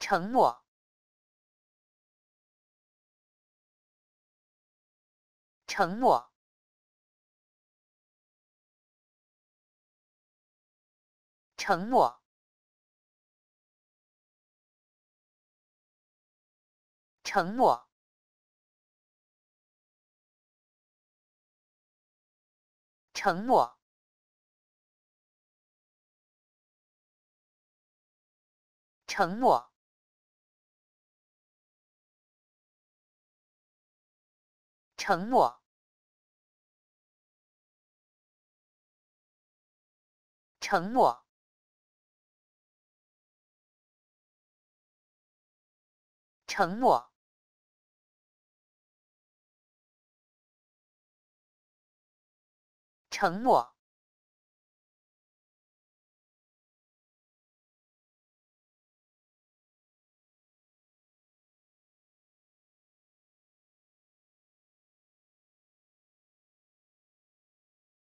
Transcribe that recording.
承诺，承诺，承诺，承诺，承诺，承诺。承诺，承诺，承诺，承诺。